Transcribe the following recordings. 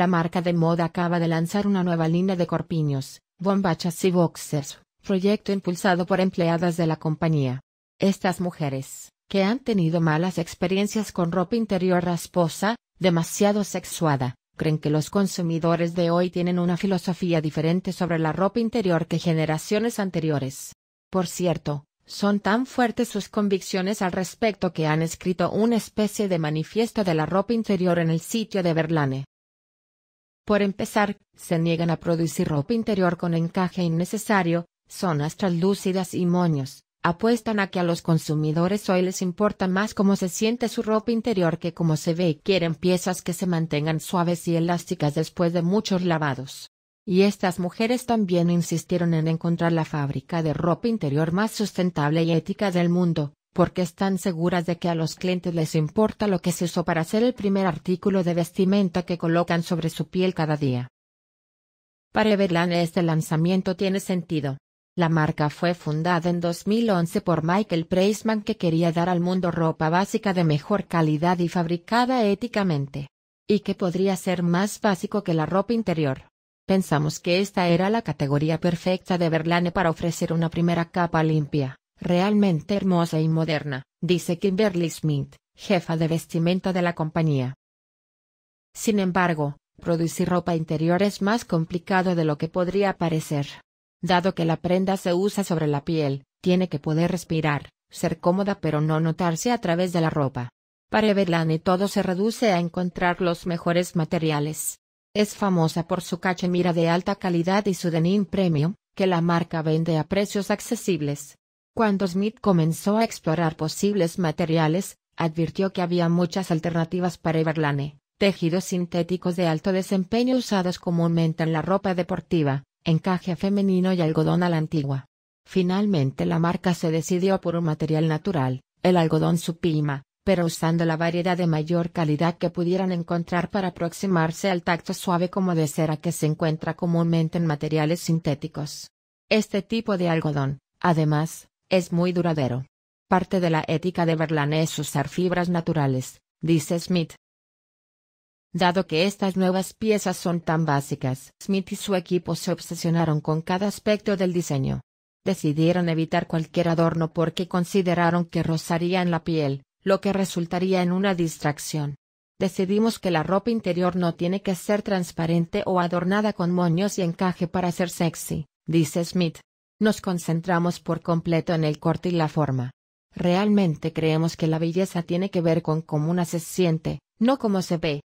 La marca de moda acaba de lanzar una nueva línea de corpiños, bombachas y boxers, proyecto impulsado por empleadas de la compañía. Estas mujeres, que han tenido malas experiencias con ropa interior rasposa, demasiado sexuada, creen que los consumidores de hoy tienen una filosofía diferente sobre la ropa interior que generaciones anteriores. Por cierto, son tan fuertes sus convicciones al respecto que han escrito una especie de manifiesto de la ropa interior en el sitio de Berlane. Por empezar, se niegan a producir ropa interior con encaje innecesario, zonas translúcidas y moños. Apuestan a que a los consumidores hoy les importa más cómo se siente su ropa interior que cómo se ve y quieren piezas que se mantengan suaves y elásticas después de muchos lavados. Y estas mujeres también insistieron en encontrar la fábrica de ropa interior más sustentable y ética del mundo, porque están seguras de que a los clientes les importa lo que se usó para hacer el primer artículo de vestimenta que colocan sobre su piel cada día. Para Everlane este lanzamiento tiene sentido. La marca fue fundada en 2011 por Michael Preisman que quería dar al mundo ropa básica de mejor calidad y fabricada éticamente. Y que podría ser más básico que la ropa interior. Pensamos que esta era la categoría perfecta de Everlane para ofrecer una primera capa limpia realmente hermosa y moderna, dice Kimberly Smith, jefa de vestimenta de la compañía. Sin embargo, producir ropa interior es más complicado de lo que podría parecer. Dado que la prenda se usa sobre la piel, tiene que poder respirar, ser cómoda pero no notarse a través de la ropa. Para Everlane todo se reduce a encontrar los mejores materiales. Es famosa por su cachemira de alta calidad y su denim premium, que la marca vende a precios accesibles. Cuando Smith comenzó a explorar posibles materiales, advirtió que había muchas alternativas para Everlane, tejidos sintéticos de alto desempeño usados comúnmente en la ropa deportiva, encaje femenino y algodón a la antigua. Finalmente la marca se decidió por un material natural, el algodón supima, pero usando la variedad de mayor calidad que pudieran encontrar para aproximarse al tacto suave como de cera que se encuentra comúnmente en materiales sintéticos. Este tipo de algodón, además, es muy duradero. Parte de la ética de Verlaine es usar fibras naturales, dice Smith. Dado que estas nuevas piezas son tan básicas, Smith y su equipo se obsesionaron con cada aspecto del diseño. Decidieron evitar cualquier adorno porque consideraron que rozaría en la piel, lo que resultaría en una distracción. Decidimos que la ropa interior no tiene que ser transparente o adornada con moños y encaje para ser sexy, dice Smith. Nos concentramos por completo en el corte y la forma. Realmente creemos que la belleza tiene que ver con cómo una se siente, no cómo se ve.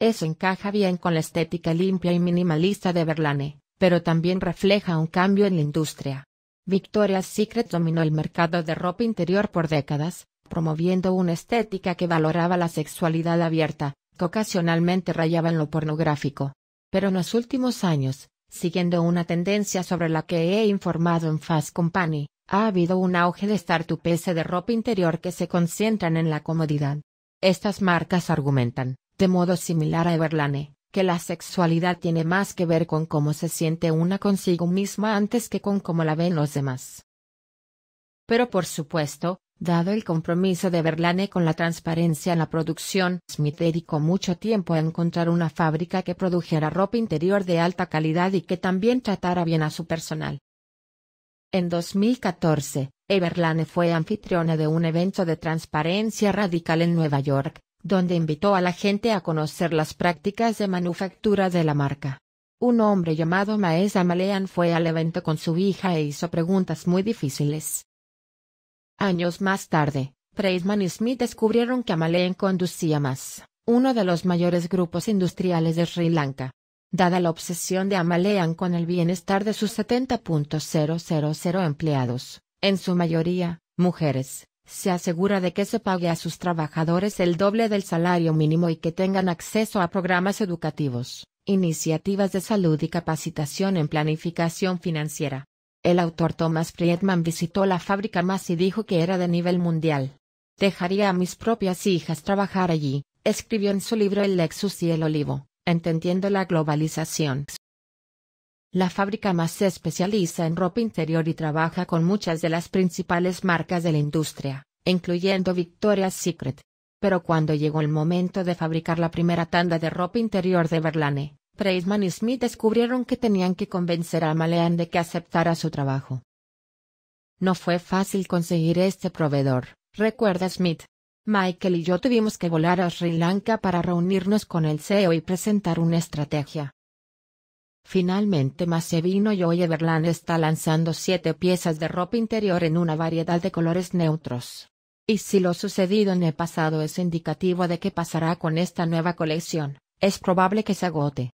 Eso encaja bien con la estética limpia y minimalista de Berlane, pero también refleja un cambio en la industria. Victoria's Secret dominó el mercado de ropa interior por décadas, promoviendo una estética que valoraba la sexualidad abierta, que ocasionalmente rayaba en lo pornográfico. Pero en los últimos años, Siguiendo una tendencia sobre la que he informado en Fast Company, ha habido un auge de startups de ropa interior que se concentran en la comodidad. Estas marcas argumentan, de modo similar a Everlane, que la sexualidad tiene más que ver con cómo se siente una consigo misma antes que con cómo la ven los demás. Pero por supuesto, Dado el compromiso de Berlane con la transparencia en la producción, Smith dedicó mucho tiempo a encontrar una fábrica que produjera ropa interior de alta calidad y que también tratara bien a su personal. En 2014, Everlane fue anfitriona de un evento de transparencia radical en Nueva York, donde invitó a la gente a conocer las prácticas de manufactura de la marca. Un hombre llamado Maes Amalean fue al evento con su hija e hizo preguntas muy difíciles. Años más tarde, Preisman y Smith descubrieron que Amaleen conducía más, uno de los mayores grupos industriales de Sri Lanka. Dada la obsesión de Amalean con el bienestar de sus 70.000 empleados, en su mayoría, mujeres, se asegura de que se pague a sus trabajadores el doble del salario mínimo y que tengan acceso a programas educativos, iniciativas de salud y capacitación en planificación financiera. El autor Thomas Friedman visitó la fábrica más y dijo que era de nivel mundial. Dejaría a mis propias hijas trabajar allí, escribió en su libro El Lexus y el Olivo, Entendiendo la Globalización. La fábrica más se especializa en ropa interior y trabaja con muchas de las principales marcas de la industria, incluyendo Victoria's Secret. Pero cuando llegó el momento de fabricar la primera tanda de ropa interior de Berlane, Preisman y Smith descubrieron que tenían que convencer a Malean de que aceptara su trabajo. No fue fácil conseguir este proveedor, recuerda Smith. Michael y yo tuvimos que volar a Sri Lanka para reunirnos con el CEO y presentar una estrategia. Finalmente y hoy Everland está lanzando siete piezas de ropa interior en una variedad de colores neutros. Y si lo sucedido en el pasado es indicativo de qué pasará con esta nueva colección, es probable que se agote.